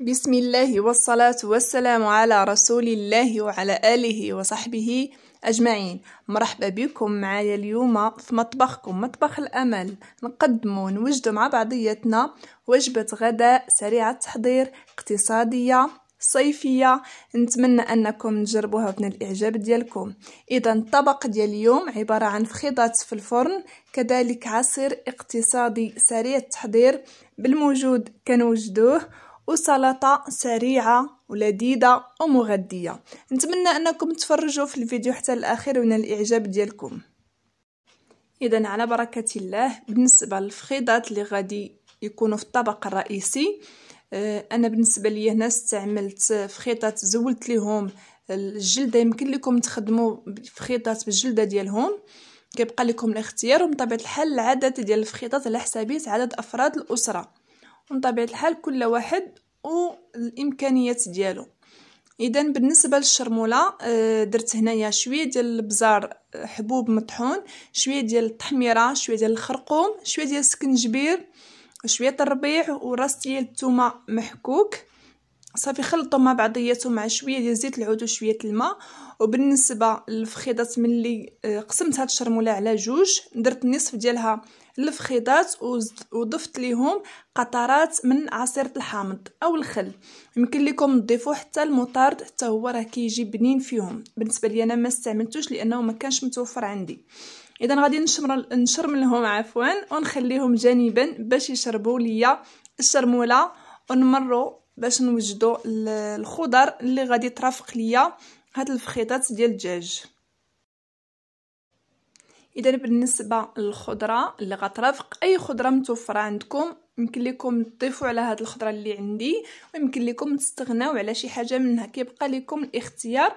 بسم الله والصلاة والسلام على رسول الله وعلى آله وصحبه أجمعين مرحبا بكم معايا اليوم في مطبخكم مطبخ الأمل نقدمو نوجدو مع بعضياتنا وجبة غداء سريعة التحضير اقتصادية صيفية نتمنى أنكم تجربوها من الإعجاب ديالكم إذا الطبق ديال اليوم عبارة عن فخيضات في الفرن كذلك عصير اقتصادي سريع التحضير بالموجود كنوجدوه وسلطة سريعة ولذيذة ومغذية نتمنى أنكم تفرجوا في الفيديو حتى الأخير ومن الإعجاب ديالكم إذا على بركة الله بالنسبة للفخيضات اللي غادي يكونوا في الطبق الرئيسي آه، انا بالنسبه ليا هنا استعملت فخيطات زولت ليهم الجلده يمكن لكم تخدموا فخيطات بالجلده ديالهم كيبقى لكم الاختيار وبطبيعه الحال العدد ديال الفخيطات على حسابيه عدد افراد الاسره من طبيعة الحال كل واحد والامكانيات ديالو اذا بالنسبه للشرموله آه، درت هنايا شويه ديال البزار آه، حبوب مطحون شويه ديال التحميره شويه ديال الخرقوم شويه ديال السكنجبير شويه الربيع وراس ديال الثومه محكوك صافي خلطوا مع بعضياتهم مع شويه ديال زيت العود وشويه الماء وبالنسبه للفخيضات ملي آه، قسمت هاد الشرموله على جوج درت النصف ديالها الفخيضات وضفت ليهم قطرات من عصير الحامض او الخل يمكن لكم تضيفوا حتى المطارد حتى هو راه كيجي بنين فيهم بالنسبه لي انا ما استعملتوش لانه ما كانش متوفر عندي اذا غادي نشمر نشرملهم عفوا ونخليهم جانبا باش يشربوا ليا الشرموله ونمروا باش نوجدوا الخضر اللي غادي ترافق ليا هاد الفخيطات ديال الدجاج اذا بالنسبه للخضره اللي غترافق اي خضره متوفره عندكم يمكن لكم تضيفوا على هاد الخضره اللي عندي ويمكن لكم تستغناو على شي حاجه منها كيبقى لكم الاختيار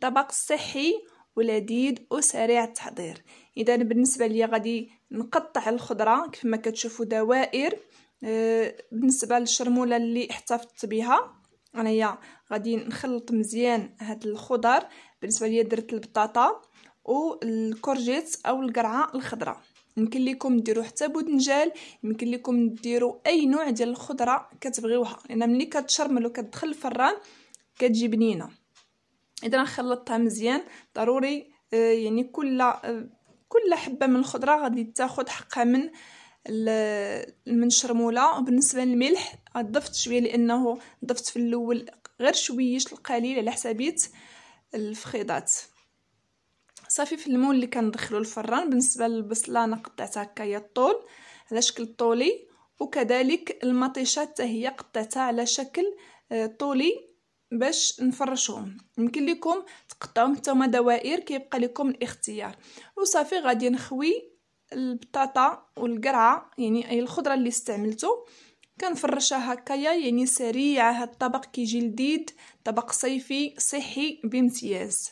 طبق صحي ولذيذ وسريع التحضير اذا بالنسبه ليا غادي نقطع الخضره كيف ما كتشوفوا دوائر آه، بالنسبه للشرموله اللي احتفظت بها انايا غادي نخلط مزيان هاد الخضر بالنسبه ليا درت البطاطا والكورجيت او القرعه الخضراء يمكن لكم ديروا حتى بودنجال يمكن لكم ديروا اي نوع ديال الخضره كتبغيوها لان ملي كتشرمل وكتدخل الفران كتجي بنينه اذا خلطتها مزيان ضروري آه، يعني كل آه، كل حبه من الخضره غادي تاخذ حقها من المنشرموله وبالنسبه للملح ضفت شويه لانه ضفت في الاول غير شويش القليل على حسابيت الفخيضات صافي في المول اللي كندخلو الفران بالنسبه للبصله انا قطعتها هكايا الطول على شكل طولي وكذلك المطيشه حتى هي قطعتها على شكل آه، طولي باش نفرشهم يمكن لكم تقطعوهم حتى دوائر كيبقى لكم الاختيار وصافي غادي نخوي البطاطا والقرعه يعني اي الخضره اللي استعملته كنفرشها هكايا يعني سريعه هاد الطبق كيجي لذيذ طبق صيفي صحي بامتياز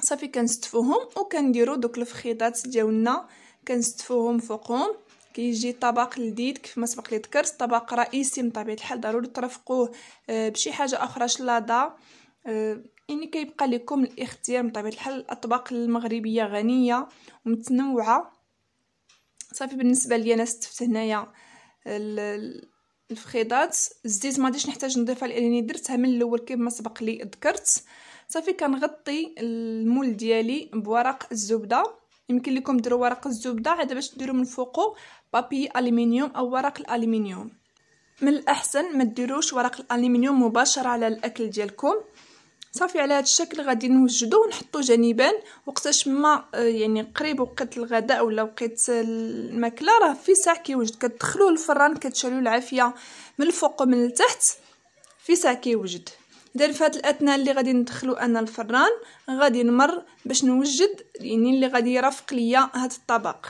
صافي كنستفوهم وكنديروا دوك الفخيضات ديالنا كنستفوهم فوقهم كيجي طبق لذيذ كيف ما سبق لي ذكرت طبق رئيسي من طبيعه الحال ضروري ترفقوه آه، بشي حاجه اخرى شلاضه آه، يعني كيبقى لكم الاختيار من طبيعه الحال الاطباق المغربيه غنيه ومتنوعه صافي بالنسبه ليا انا استفدت هنايا الفخيضات الزيت ما ديش نحتاج نضيفها لانني درتها من الاول كيف ما سبق لي ذكرت صافي كنغطي المول ديالي بورق الزبده يمكن لكم ديروا ورق الزبده عاد باش ديروا من فوقو بابي الومنيوم او ورق الالومنيوم من الاحسن ما ديروش ورق الالومنيوم مباشره على الاكل ديالكم صافي على هذا الشكل غادي نوجدو ونحطو جانبا وقتاش ما آه، يعني قريب وقت الغداء ولا وقت الماكله راه في ساع كيوجد كتدخلوه للفران كتشعلو العافيه من الفوق ومن التحت في ساع كيوجد دار في هاد الاثناء اللي غادي ندخلو انا الفران غادي نمر باش نوجد يعني اللي غادي يرافق ليا هاد الطبق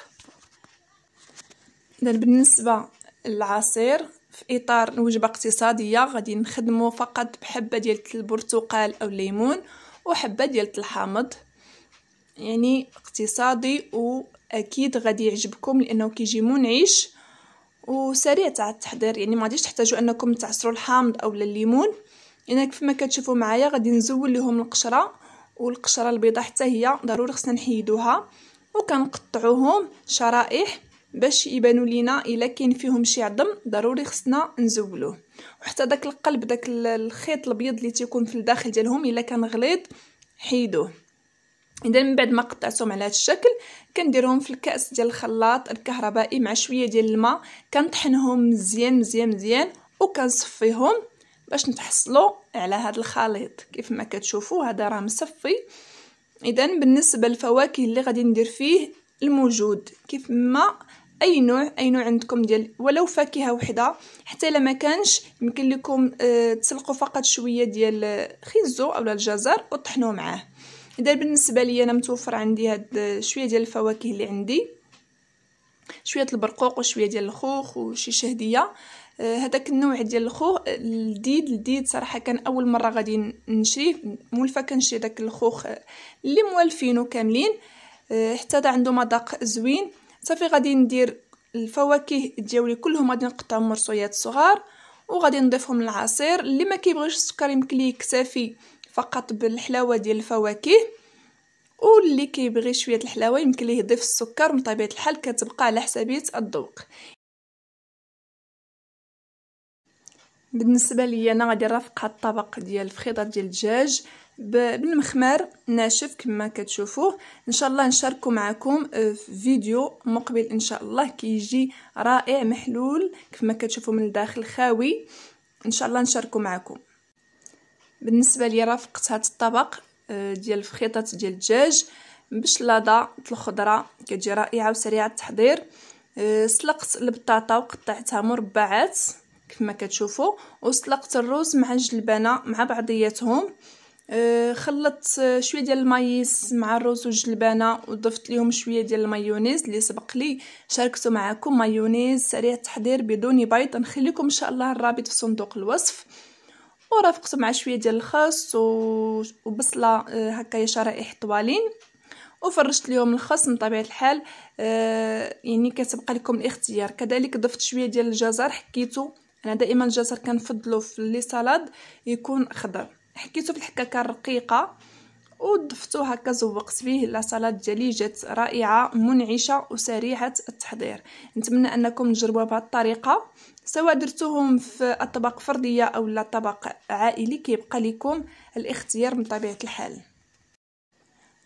دار بالنسبه للعصير في اطار وجبه اقتصاديه غادي نخدمو فقط بحبه ديال البرتقال او الليمون وحبه ديال الحامض يعني اقتصادي واكيد غادي يعجبكم لانه كيجي منعش وسريع تاع التحضير يعني ما غاديش تحتاجوا انكم تعصروا الحامض او الليمون لانك كيف ما كتشوفوا معايا غادي نزول لهم القشره والقشره البيضاء حتى هي ضروري خصنا نحيدوها وكنقطعوهم شرائح باش يبانوا لينا الا كاين فيهم شي عظم ضروري خصنا نزولوه وحتى داك القلب داك الخيط الابيض اللي تيكون في الداخل ديالهم الا كان غليظ حيدوه اذا من بعد ما قطعتهم على هذا الشكل كنديرهم في الكاس ديال الخلاط الكهربائي مع شويه ديال الماء كنطحنهم مزيان مزيان مزيان وكنصفيهم باش نتحصلوا على هذا الخليط كيف ما كتشوفوا هذا راه مصفي اذا بالنسبه للفواكه اللي غادي ندير فيه الموجود كيف ما اي نوع اي نوع عندكم ديال ولو فاكهه وحده حتى الا ما كانش يمكن لكم آه، تسلقوا فقط شويه ديال آه، خيزو اولا الجزر وطحنوه معاه اذا بالنسبه لي انا متوفر عندي هاد آه، شويه ديال الفواكه اللي عندي شويه البرقوق وشويه ديال الخوخ وشي شهديه هذاك النوع ديال الخوخ الجديد الجديد صراحه كان اول مره غادي نشريه مولفه كنشري داك الخوخ اللي موالفينو كاملين حتى دا عنده مذاق زوين صافي غادي ندير الفواكه ديالي كلهم غادي نقطعهم مرصويات صغار وغادي نضيفهم للعصير اللي ما كيبغيش السكر يمكن ليه يكتفي فقط بالحلاوه ديال الفواكه واللي كيبغي شويه الحلاوه يمكن ليه يضيف السكر من طبيعه الحال كتبقى على حسابيه الذوق بالنسبه ليا انا غادي نرافق هاد الطبق ديال الفخيضه ديال الدجاج بالمخمار ناشف كما كتشوفوه ان شاء الله نشاركو معكم آه، في فيديو مقبل ان شاء الله كيجي رائع محلول كما كتشوفوا من الداخل خاوي ان شاء الله نشاركو معكم بالنسبه ليا رافقت هاد الطبق آه، ديال الفخيطات ديال الدجاج بشلاضه الخضره كتجي رائعه وسريعه التحضير آه، سلقت البطاطا وقطعتها مربعات كما كتشوفوا وسلقت الرز مع الجلبانه مع بعضياتهم أه، خلطت شويه ديال المايس مع الرز والجلبانه وضفت لهم شويه ديال المايونيز اللي سبق لي شاركته معكم مايونيز سريع التحضير بدون بيض نخليكم ان شاء الله الرابط في صندوق الوصف ورافقته مع شويه ديال الخس وبصله أه، هكايا شرائح طوالين وفرشت لهم الخس من طبيعه الحال أه، يعني كتبقى لكم الاختيار كذلك ضفت شويه ديال الجزر حكيته انا دائما الجزر كنفضلو في لي سالاد يكون خضر حكيتو في الحكاكه الرقيقه وضفتو هكا زوقت فيه لا سالاد ديالي جات رائعه منعشه وسريعه التحضير نتمنى انكم تجربوها بهذه الطريقه سواء درتوهم في اطباق فرديه او لا طبق عائلي كيبقى لكم الاختيار من طبيعه الحال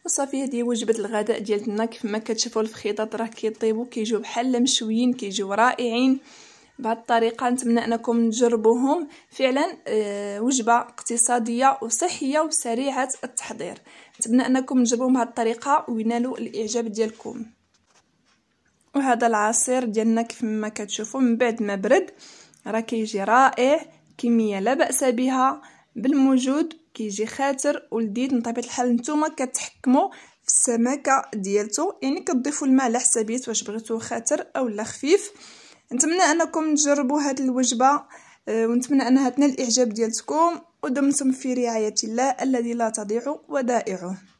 وصافي هذه وجبه الغداء ديالنا كيف ما كتشوفوا الفخيطات راه كيطيبوا كيجيو بحال مشويين كيجيو رائعين بهذه الطريقه نتمنى انكم تجربوهم فعلا آه، وجبه اقتصاديه وصحيه وسريعه التحضير نتمنى انكم تجربوهم بهذه الطريقه وينالوا الاعجاب ديالكم وهذا العصير ديالنا كيف ما كتشوفوا من بعد ما برد راه كيجي رائع كميه لا باس بها بالموجود كيجي خاتر ولذيذ من طبيعه الحال نتوما كتحكموا في السمكه ديالته يعني كتضيفوا الماء على حسابيت واش بغيتوه خاتر اولا خفيف نتمنى انكم تجربوا هاد الوجبه آه، ونتمنى انها تنال الاعجاب ديالتكم ودمتم في رعايه الله الذي لا تضيع ودائعه